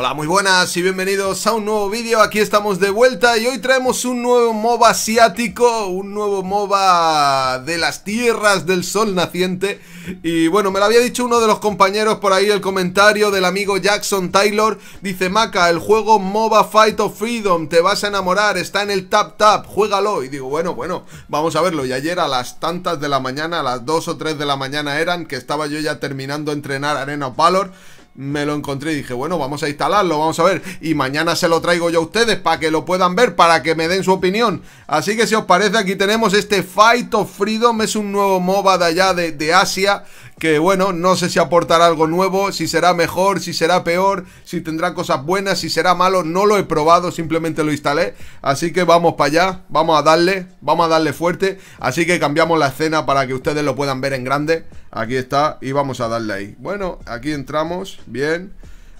Hola, muy buenas y bienvenidos a un nuevo vídeo. Aquí estamos de vuelta y hoy traemos un nuevo MOBA asiático, un nuevo MOBA de las tierras del sol naciente. Y bueno, me lo había dicho uno de los compañeros por ahí, el comentario del amigo Jackson Taylor. Dice, Maca, el juego MOBA Fight of Freedom, te vas a enamorar, está en el Tap Tap, juégalo. Y digo, bueno, bueno, vamos a verlo. Y ayer a las tantas de la mañana, a las 2 o 3 de la mañana eran, que estaba yo ya terminando de entrenar Arena of Valor me lo encontré y dije, bueno, vamos a instalarlo, vamos a ver. Y mañana se lo traigo yo a ustedes para que lo puedan ver, para que me den su opinión. Así que si os parece, aquí tenemos este Fight of Freedom. Es un nuevo MOBA de allá de, de Asia que bueno, no sé si aportará algo nuevo, si será mejor, si será peor, si tendrá cosas buenas, si será malo, no lo he probado, simplemente lo instalé, así que vamos para allá, vamos a darle, vamos a darle fuerte, así que cambiamos la escena para que ustedes lo puedan ver en grande, aquí está, y vamos a darle ahí, bueno, aquí entramos, bien,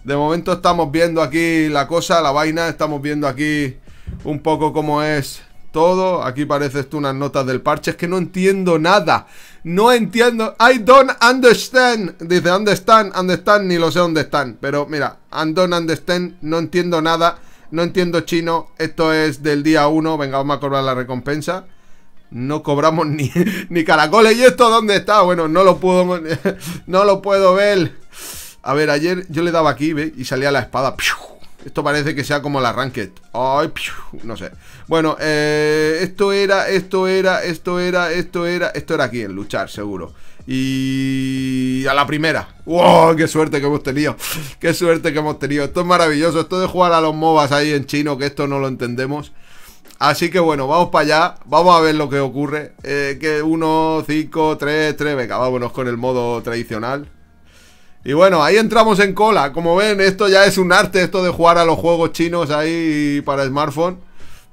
de momento estamos viendo aquí la cosa, la vaina, estamos viendo aquí un poco cómo es todo, aquí parece esto unas notas del parche, es que no entiendo nada, no entiendo. I don't understand. Dice, ¿dónde están? ¿Dónde están? Ni lo sé dónde están. Pero mira, I don't understand. No entiendo nada. No entiendo chino. Esto es del día 1. Venga, vamos a cobrar la recompensa. No cobramos ni, ni caracoles. ¿Y esto dónde está? Bueno, no lo puedo. No lo puedo ver. A ver, ayer yo le daba aquí, ¿ve? Y salía la espada. ¡Piu! Esto parece que sea como la Ranked. Ay, no sé. Bueno, eh, esto era, esto era, esto era, esto era. Esto era aquí en luchar, seguro. Y a la primera. ¡Wow! ¡Qué suerte que hemos tenido! ¡Qué suerte que hemos tenido! Esto es maravilloso. Esto de jugar a los MOBAs ahí en chino, que esto no lo entendemos. Así que bueno, vamos para allá. Vamos a ver lo que ocurre. Eh, que uno 5, 3, 3. Venga, vámonos con el modo tradicional. Y bueno, ahí entramos en cola. Como ven, esto ya es un arte, esto de jugar a los juegos chinos ahí para smartphone.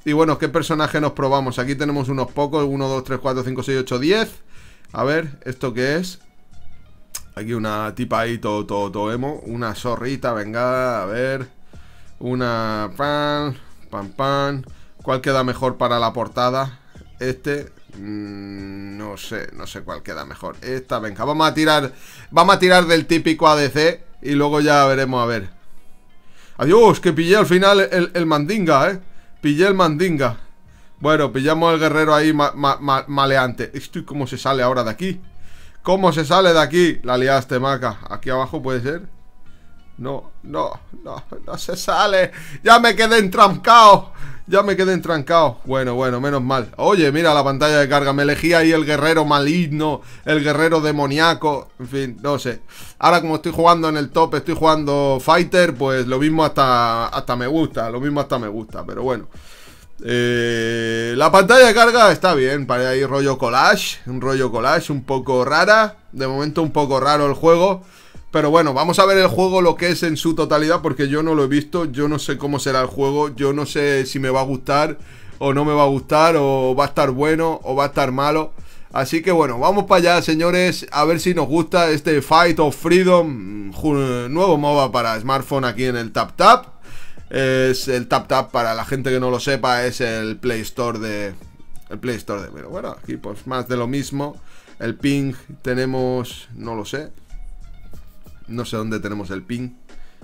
Y bueno, ¿qué personaje nos probamos? Aquí tenemos unos pocos. 1, 2, 3, 4, 5, 6, 8, 10. A ver, ¿esto qué es? Aquí una tipa ahí, todo, todo, todo emo. Una zorrita, venga, a ver. Una pan, pan, pan. ¿Cuál queda mejor para la portada? Este, Mm, no sé, no sé cuál queda mejor. Esta, venga, vamos a tirar. Vamos a tirar del típico ADC y luego ya veremos a ver. Adiós, que pillé al final el, mandinga, eh. Pillé el mandinga. Bueno, pillamos al guerrero ahí maleante. ¿cómo se sale ahora de aquí? ¿Cómo se sale de aquí? La liaste, maca. Aquí abajo puede ser. No, no, no, no se sale. Ya me quedé entrancado. Ya me quedé entrancado. Bueno, bueno, menos mal. Oye, mira la pantalla de carga. Me elegí ahí el guerrero maligno, el guerrero demoníaco. En fin, no sé. Ahora como estoy jugando en el top, estoy jugando fighter, pues lo mismo hasta, hasta me gusta. Lo mismo hasta me gusta, pero bueno. Eh, la pantalla de carga está bien, para ahí rollo collage. Un rollo collage un poco rara. De momento un poco raro el juego. Pero bueno, vamos a ver el juego lo que es en su totalidad porque yo no lo he visto, yo no sé cómo será el juego, yo no sé si me va a gustar o no me va a gustar o va a estar bueno o va a estar malo. Así que bueno, vamos para allá señores, a ver si nos gusta este Fight of Freedom, nuevo MOBA para smartphone aquí en el Tap Tap. Es el Tap Tap para la gente que no lo sepa, es el Play Store de... El Play Store de... Pero bueno, aquí pues más de lo mismo. El ping tenemos, no lo sé, no sé dónde tenemos el pin.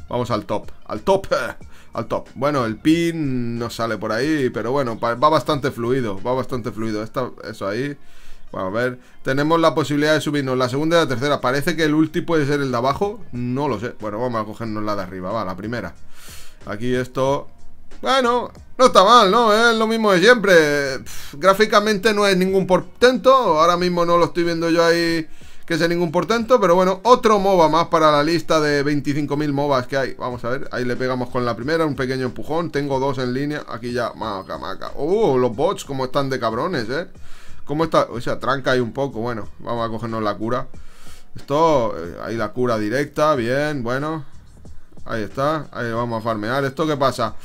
Vamos al top. Al top. Eh, al top. Bueno, el pin no sale por ahí, pero bueno, va bastante fluido. Va bastante fluido. eso ahí. vamos a ver. Tenemos la posibilidad de subirnos la segunda y la tercera. Parece que el último puede ser el de abajo. No lo sé. Bueno, vamos a cogernos la de arriba. Va, la primera. Aquí esto... Bueno, no está mal, ¿no? Es lo mismo de siempre. gráficamente no es ningún portento. Ahora mismo no lo estoy viendo yo ahí que sea ningún portento, pero bueno, otro MOBA más para la lista de 25.000 MOBAs que hay. Vamos a ver, ahí le pegamos con la primera, un pequeño empujón, tengo dos en línea, aquí ya, maca, maca. ¡Uh! Los bots, como están de cabrones, ¿eh? ¿Cómo está? O sea, tranca ahí un poco, bueno, vamos a cogernos la cura. Esto, eh, ahí la cura directa, bien, bueno. Ahí está, ahí vamos a farmear. ¿Esto qué pasa?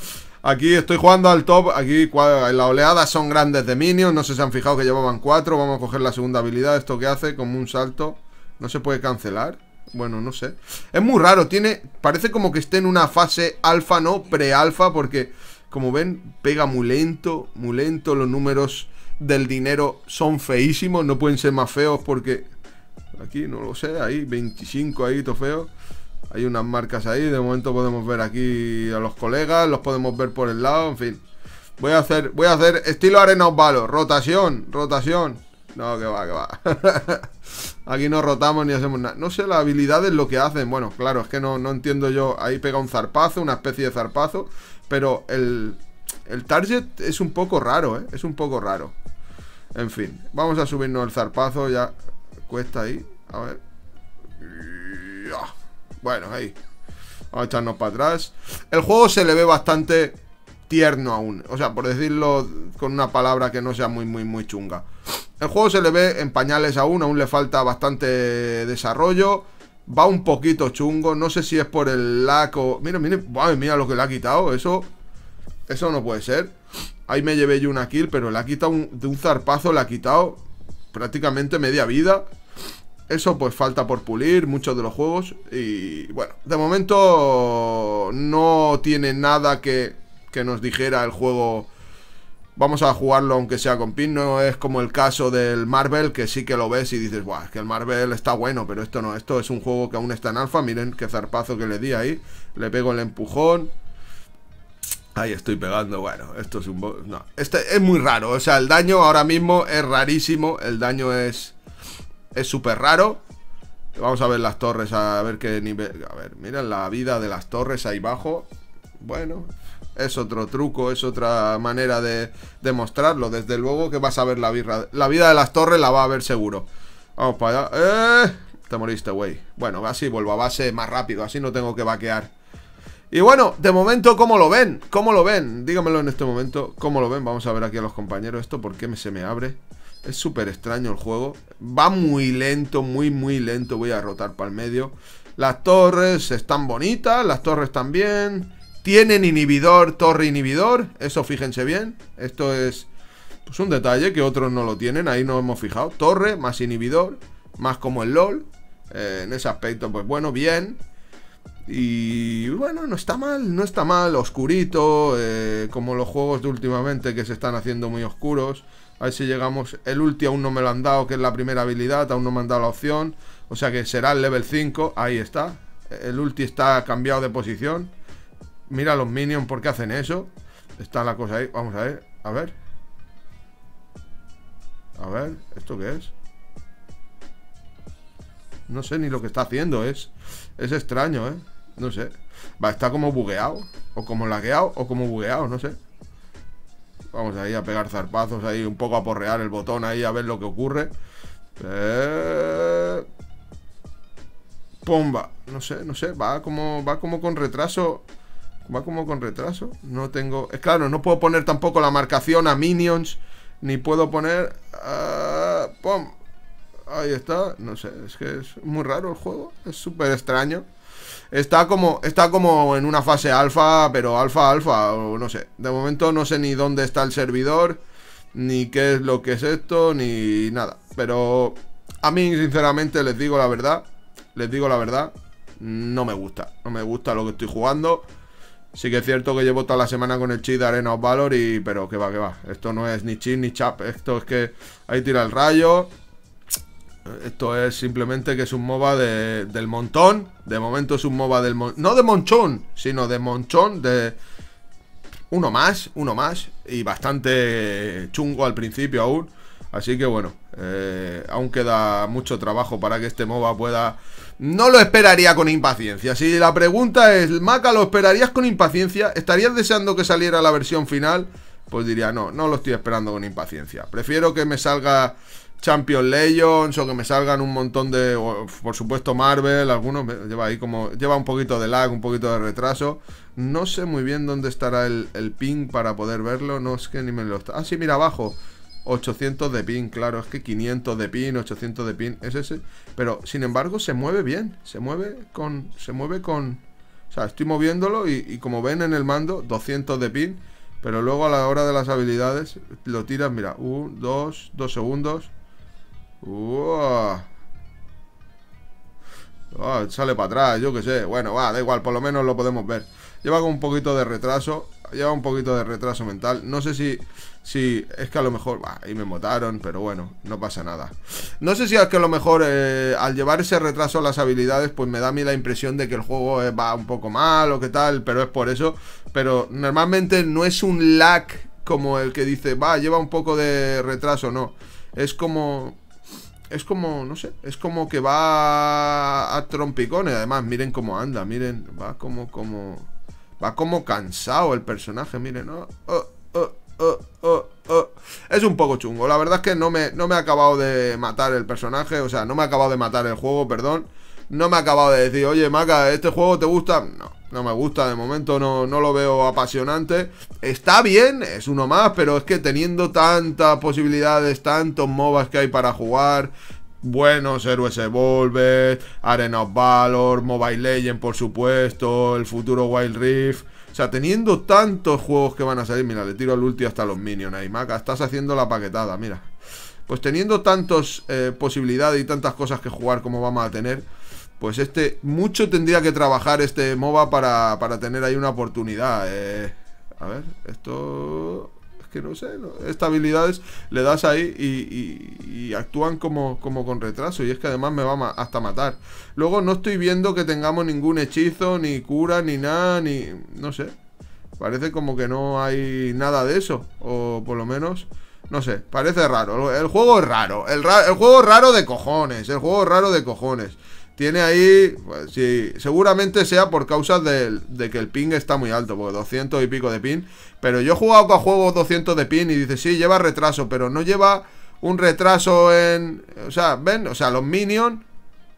Aquí estoy jugando al top. Aquí en la oleada son grandes de minions. No se si han fijado que llevaban cuatro. Vamos a coger la segunda habilidad. Esto que hace como un salto. No se puede cancelar. Bueno, no sé. Es muy raro. Tiene. Parece como que esté en una fase alfa, no pre-alfa. Porque, como ven, pega muy lento. Muy lento. Los números del dinero son feísimos. No pueden ser más feos porque. Aquí no lo sé. Ahí, 25 ahí, todo feo. Hay unas marcas ahí, de momento podemos ver aquí a los colegas, los podemos ver por el lado, en fin. Voy a hacer, voy a hacer estilo arena osvalo, rotación, rotación. No, que va, que va. aquí no rotamos ni hacemos nada. No sé la habilidad habilidades lo que hacen. Bueno, claro, es que no, no entiendo yo. Ahí pega un zarpazo, una especie de zarpazo. Pero el, el target es un poco raro, ¿eh? Es un poco raro. En fin, vamos a subirnos el zarpazo. Ya cuesta ahí. A ver. Bueno, ahí. Vamos a echarnos para atrás. El juego se le ve bastante tierno aún. O sea, por decirlo con una palabra que no sea muy, muy, muy chunga. El juego se le ve en pañales aún, aún le falta bastante desarrollo. Va un poquito chungo, no sé si es por el laco. Mira, mira, mira lo que le ha quitado, eso. Eso no puede ser. Ahí me llevé yo una kill, pero le ha quitado de un zarpazo, le ha quitado prácticamente media vida. Eso pues falta por pulir muchos de los juegos y bueno, de momento no tiene nada que, nos dijera el juego vamos a jugarlo aunque sea con pin. No es como el caso del Marvel, que sí que lo ves y dices, Buah, es que el Marvel está bueno, pero esto no. Esto es un juego que aún está en alfa. Miren qué zarpazo que le di ahí. Le pego el empujón. Ahí estoy pegando. Bueno, esto es un... No, este es muy raro. O sea, el daño ahora mismo es rarísimo. El daño es es súper raro. Vamos a ver las torres, a ver qué nivel... A ver, mira la vida de las torres ahí abajo. Bueno, es otro truco, es otra manera de, demostrarlo Desde luego que vas a ver la, la vida de las torres, la va a ver seguro. Vamos para allá. ¡Eh! Te moriste, güey. Bueno, así vuelvo a base más rápido, así no tengo que vaquear. Y bueno, de momento, ¿cómo lo ven? ¿Cómo lo ven? Dígamelo en este momento, ¿cómo lo ven? Vamos a ver aquí a los compañeros esto, ¿por qué se me abre? Es súper extraño el juego. Va muy lento, muy, muy lento. Voy a rotar para el medio. Las torres están bonitas, las torres también. Tienen inhibidor, torre inhibidor. Eso fíjense bien. Esto es pues, un detalle que otros no lo tienen. Ahí no hemos fijado. Torre más inhibidor, más como el LOL. Eh, en ese aspecto, pues bueno, bien. Y bueno, no está mal, no está mal, oscurito, eh, como los juegos de últimamente que se están haciendo muy oscuros. A ver si llegamos. El ulti aún no me lo han dado, que es la primera habilidad. Aún no me han dado la opción. O sea que será el level 5. Ahí está. El ulti está cambiado de posición. Mira los minions, ¿por qué hacen eso? Está la cosa ahí. Vamos a ver. A ver. A ver, ¿esto qué es? No sé ni lo que está haciendo. Es, es extraño, ¿eh? No sé. Va, está como bugueado. O como lagueado, o como bugueado, no sé. Vamos ahí a pegar zarpazos ahí, un poco a porrear el botón ahí a ver lo que ocurre. Eh, Pumba No sé, no sé. Va como, va como con retraso. Va como con retraso. No tengo... Es claro, no puedo poner tampoco la marcación a minions. Ni puedo poner... Uh... Ahí está. No sé, es que es muy raro el juego. Es súper extraño. Está como, está como en una fase alfa, pero alfa, alfa, o no sé. De momento no sé ni dónde está el servidor, ni qué es lo que es esto, ni nada. Pero a mí, sinceramente, les digo la verdad, les digo la verdad, no me gusta. No me gusta lo que estoy jugando. Sí que es cierto que llevo toda la semana con el chip de Arena of Valor y... Pero que va, que va. Esto no es ni chip ni chap. Esto es que ahí tira el rayo. Esto es simplemente que es un MOBA del montón. De momento es un MOBA del montón. No de monchón, sino de monchón de... Uno más, uno más. Y bastante chungo al principio aún. Así que bueno, eh, aún queda mucho trabajo para que este MOBA pueda... No lo esperaría con impaciencia. Si la pregunta es, Maca, ¿lo esperarías con impaciencia? ¿Estarías deseando que saliera la versión final? Pues diría, no, no lo estoy esperando con impaciencia. Prefiero que me salga Champion Legends o que me salgan un montón de. Por supuesto, Marvel, algunos. Lleva ahí como. Lleva un poquito de lag, un poquito de retraso. No sé muy bien dónde estará el, pin ping para poder verlo. No es que ni me lo está. Ah, sí, mira abajo. 800 de pin, claro, es que 500 de pin, 800 de pin, es ese. Pero sin embargo se mueve bien, se mueve con, se mueve con, o sea, estoy moviéndolo y, como ven en el mando, 200 de pin. Pero luego a la hora de las habilidades lo tiras, mira, 1, 2, 2 segundos, Ah, sale para atrás, yo qué sé. Bueno, va, da igual, por lo menos lo podemos ver. Lleva un poquito de retraso. Lleva un poquito de retraso mental. No sé si. si es que a lo mejor. Va, ahí me mataron, pero bueno, no pasa nada. No sé si es que a lo mejor eh, al llevar ese retraso las habilidades, pues me da a mí la impresión de que el juego eh, va un poco mal o qué tal, pero es por eso. Pero normalmente no es un lag como el que dice, va, lleva un poco de retraso, no. Es como es como, no sé, es como que va a trompicones. Además, miren cómo anda, miren, va como, como, va como cansado el personaje, miren. ¿no? Oh, oh, oh, es un poco chungo. La verdad es que no me, no me ha acabado de matar el personaje, o sea, no me ha acabado de matar el juego, perdón. No me ha acabado de decir, oye, Maca, ¿este juego te gusta? No. No me gusta, de momento no, no, lo veo apasionante. Está bien, es uno más, pero es que teniendo tantas posibilidades, tantos MOBAs que hay para jugar, buenos héroes Evolve, Arena of Valor, Mobile Legend, por supuesto, el futuro Wild Rift. O sea, teniendo tantos juegos que van a salir, mira, le tiro el ulti hasta los minions ahí, Maca, estás haciendo la paquetada, mira. Pues teniendo tantas eh, posibilidades y tantas cosas que jugar como vamos a tener, pues este mucho tendría que trabajar este MOBA para, tener ahí una oportunidad. Eh. a ver, esto es que no sé, ¿no? estas habilidades le das ahí y, actúan como, como con retraso y es que además me va hasta matar. Luego no estoy viendo que tengamos ningún hechizo, ni cura, ni nada, ni... no sé. Parece como que no hay nada de eso, o por lo menos... No sé, parece raro. El juego es raro. El, el juego es raro de cojones. El juego es raro de cojones. Tiene ahí, pues, seguramente sea por causa de, de, que el ping está muy alto, porque 200 y pico de ping. Pero yo he jugado con juegos 200 de ping y dice, sí, lleva retraso, pero no lleva un retraso en... O sea, ven, o sea, los minions...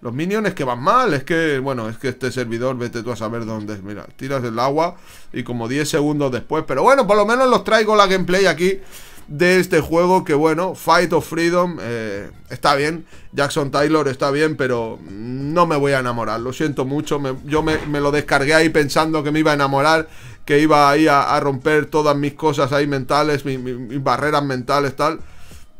Los minions es que van mal, es que, bueno, es que este servidor, vete tú a saber dónde es. Mira, tiras el agua y como 10 segundos después. Pero bueno, por lo menos los traigo la gameplay aquí de este juego que bueno, Fight of Freedom eh, está bien, Jackson Taylor está bien, pero no me voy a enamorar, lo siento mucho, yo me, lo descargué ahí pensando que me iba a enamorar, que iba ahí a, romper todas mis cosas ahí mentales, mis barreras mentales, tal.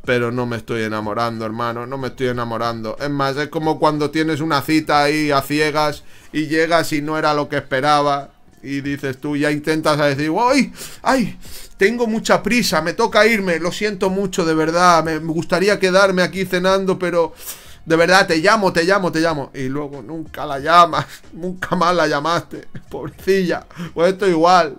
Pero no me estoy enamorando, hermano, no me estoy enamorando. Es más, es como cuando tienes una cita ahí a ciegas y llegas y no era lo que esperaba y dices tú, ya intentas decir, ¡ay! ¡ay! Tengo mucha prisa, me toca irme, lo siento mucho, de verdad, me, gustaría quedarme aquí cenando, pero... De verdad, te llamo, te llamo, te llamo. Y luego nunca la llamas, nunca más la llamaste, pobrecilla. Pues esto igual.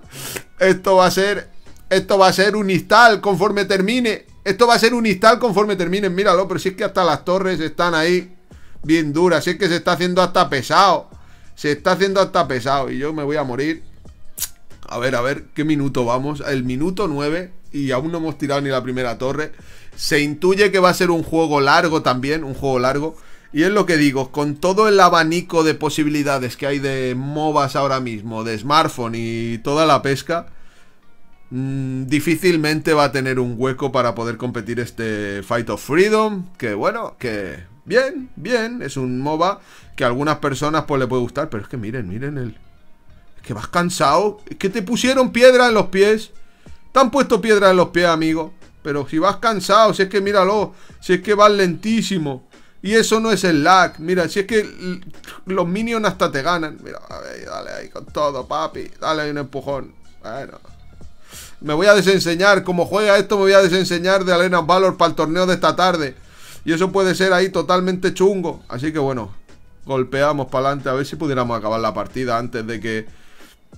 Esto va a ser, esto va a ser un instal conforme termine. Esto va a ser un instal conforme termine. Míralo, pero si es que hasta las torres están ahí bien duras. Si es que se está haciendo hasta pesado. Se está haciendo hasta pesado y yo me voy a morir. A ver, a ver, ¿qué minuto vamos? El minuto 9 y aún no hemos tirado ni la primera torre. Se intuye que va a ser un juego largo también, un juego largo. Y es lo que digo, con todo el abanico de posibilidades que hay de MOBAs ahora mismo, de smartphone y toda la pesca, mm, difícilmente va a tener un hueco para poder competir este Fight of Freedom, que bueno, que Bien, bien, es un MOBA que a algunas personas pues le puede gustar, pero es que miren, miren el... Es que vas cansado, es que te pusieron piedra en los pies. Te han puesto piedra en los pies, amigo. Pero si vas cansado, si es que míralo, si es que vas lentísimo. Y eso no es el lag. Mira, si es que los minions hasta te ganan. Mira, a ver, dale ahí con todo, papi. Dale ahí un empujón. Bueno. Me voy a desenseñar. Como juega esto, me voy a desenseñar de Alena Valor para el torneo de esta tarde. Y eso puede ser ahí totalmente chungo. Así que bueno, golpeamos para adelante a ver si pudiéramos acabar la partida antes de que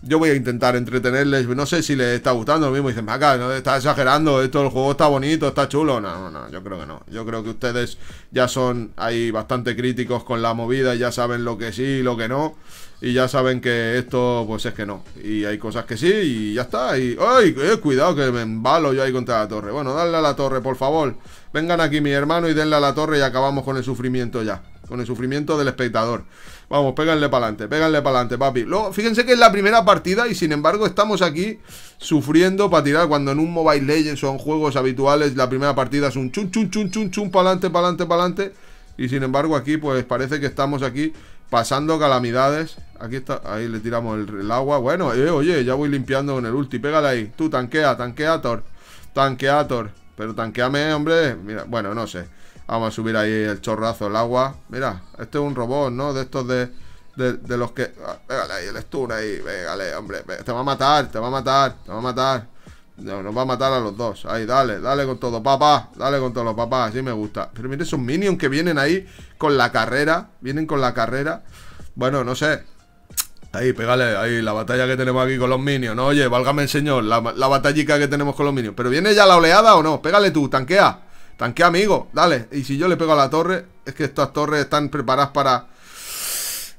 yo voy a intentar entretenerles. No sé si les está gustando lo mismo. Dicen, acá, no está exagerando. Esto, el juego está bonito, está chulo. No, no, no, yo creo que no. Yo creo que ustedes ya son ahí bastante críticos con la movida. ya saben lo que sí y lo que no. Y ya saben que esto, pues es que no. Y hay cosas que sí y ya está. Y, ¡ay! Eh, cuidado que me embalo yo ahí contra la torre. Bueno, dale a la torre, por favor. Vengan aquí mi hermano y denle a la torre y acabamos con el sufrimiento ya. Con el sufrimiento del espectador. Vamos, péganle para adelante, péganle para adelante, papi. Luego, fíjense que es la primera partida y sin embargo estamos aquí sufriendo para tirar. Cuando en un Mobile Legends son juegos habituales la primera partida es un chun, chun, chun, chun, chun, para adelante, para adelante, Y sin embargo aquí pues parece que estamos aquí pasando calamidades. Aquí está, ahí le tiramos el, agua. Bueno, eh, oye, ya voy limpiando con el ulti, pégale ahí. Tú tanquea, tanquea, Thor. Tanquea, Thor. Pero tanqueame, hombre. Mira, bueno, no sé. Vamos a subir ahí el chorrazo, el agua. Mira, este es un robot, ¿no? De estos de, de, los que... Ah, pégale ahí el stun ahí, pégale, hombre. Te va a matar, te va a matar, te va a matar. No, nos va a matar a los dos. Ahí, dale, dale con todo, papá. Dale con todo, papá. Así me gusta. Pero mire esos minions que vienen ahí con la carrera. Vienen con la carrera. Bueno, no sé. Ahí, pégale, ahí, la batalla que tenemos aquí con los minions. ¿no? Oye, válgame el señor, la, la batallica que tenemos con los minions. Pero viene ya la oleada o no? Pégale tú, tanquea. Tanque amigo, dale. Y si yo le pego a la torre, es que estas torres están preparadas para...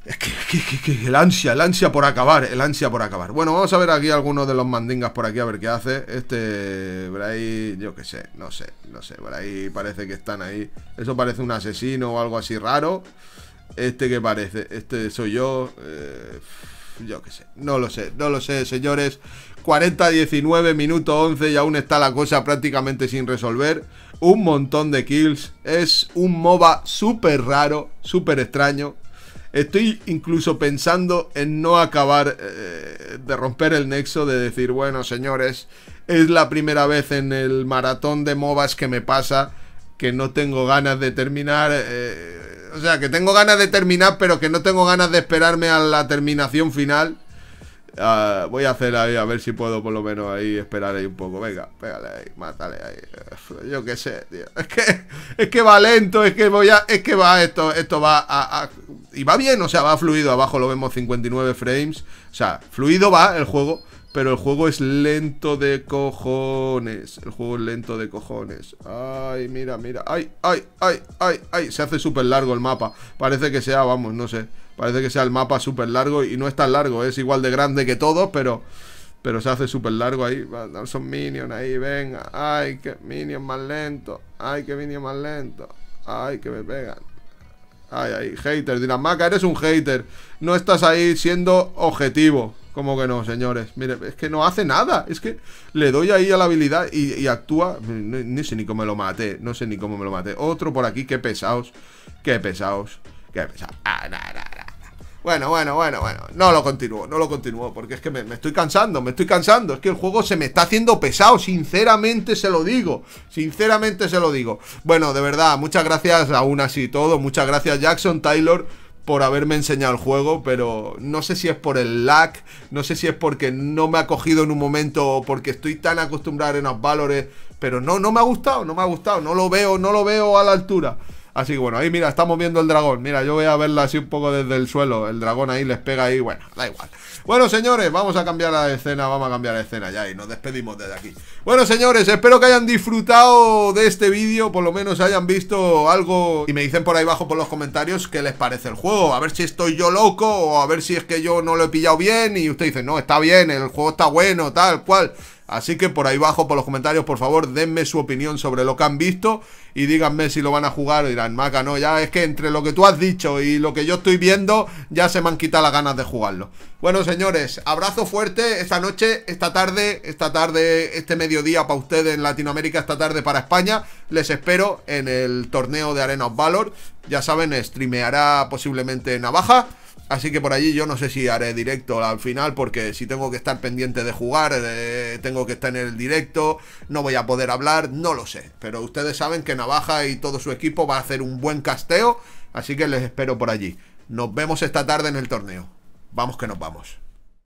Es que, que, que, que, el ansia, el ansia por acabar, el ansia por acabar. Bueno, vamos a ver aquí algunos de los mandingas por aquí, a ver qué hace. Este, por ahí, yo qué sé, no sé, no sé, por ahí parece que están ahí. Eso parece un asesino o algo así raro. Este que parece, este soy yo. Eh, yo qué sé, no lo sé, no lo sé, señores. 40-19, minuto 11 y aún está la cosa prácticamente sin resolver un montón de kills. Es un MOBA súper raro, súper extraño. Estoy incluso pensando en no acabar eh, de romper el nexo de decir, bueno, señores, es la primera vez en el maratón de MOBAs que me pasa que no tengo ganas de terminar. Eh, o sea, que tengo ganas de terminar, pero que no tengo ganas de esperarme a la terminación final. Ah, voy a hacer ahí, a ver si puedo por lo menos ahí esperar ahí un poco. Venga, pégale ahí, mátale ahí. Yo qué sé, tío. Es que, es que va lento, es que voy a. Es que va esto, esto va a, Y va bien, o sea, va fluido. Abajo lo vemos 59 frames. O sea, fluido va el juego. Pero el juego es lento de cojones. El juego es lento de cojones. Ay, mira, mira. Ay, ay, ay, ay, ay. Se hace súper largo el mapa. Parece que sea, vamos, no sé. Parece que sea el mapa súper largo y no es tan largo, es igual de grande que todos, pero, pero se hace súper largo ahí. Son minions ahí, venga. Ay, que minion más lento. Ay, que minion más lento. Ay, que me pegan. Ay, ay, hater. Dinamarca, Maca, eres un hater. No estás ahí siendo objetivo. ¿Cómo que no, señores. Mire, es que no hace nada. Es que le doy ahí a la habilidad y, actúa. No, ni sé ni cómo me lo maté. No sé ni cómo me lo maté. Otro por aquí, qué pesados. Qué pesados. Qué pesados. Ah, bueno, bueno, bueno, bueno. No lo continúo, no lo continúo, porque es que me, estoy cansando, me estoy cansando. Es que el juego se me está haciendo pesado, sinceramente se lo digo. Sinceramente se lo digo. Bueno, de verdad, muchas gracias aún así todo. Muchas gracias Jackson, Taylor por haberme enseñado el juego, pero no sé si es por el lag, no sé si es porque no me ha cogido en un momento o porque estoy tan acostumbrado en los valores, pero no, no me ha gustado, no me ha gustado, no lo veo, no lo veo a la altura. Así que bueno, ahí mira, estamos viendo el dragón. Mira, yo voy a verla así un poco desde el suelo. El dragón ahí les pega ahí, bueno, da igual. Bueno, señores, vamos a cambiar la escena, vamos a cambiar la escena ya y nos despedimos desde aquí. Bueno, señores, espero que hayan disfrutado de este vídeo, por lo menos hayan visto algo y me dicen por ahí abajo por los comentarios qué les parece el juego. A ver si estoy yo loco o a ver si es que yo no lo he pillado bien y ustedes dicen, no, está bien, el juego está bueno, tal cual. Así que por ahí abajo, por los comentarios, por favor, denme su opinión sobre lo que han visto y díganme si lo van a jugar. Dirán, Maca, no, ya es que entre lo que tú has dicho y lo que yo estoy viendo, ya se me han quitado las ganas de jugarlo. Bueno, señores, abrazo fuerte esta noche, esta tarde, esta tarde, este mediodía para ustedes en Latinoamérica, esta tarde para España. Les espero en el torneo de Arena of Valor. Ya saben, streameará posiblemente Navaja. Así que por allí yo no sé si haré directo al final porque si tengo que estar pendiente de jugar, eh, tengo que estar en el directo, no voy a poder hablar, no lo sé. Pero ustedes saben que Navaja y todo su equipo va a hacer un buen casteo, así que les espero por allí. Nos vemos esta tarde en el torneo. Vamos que nos vamos.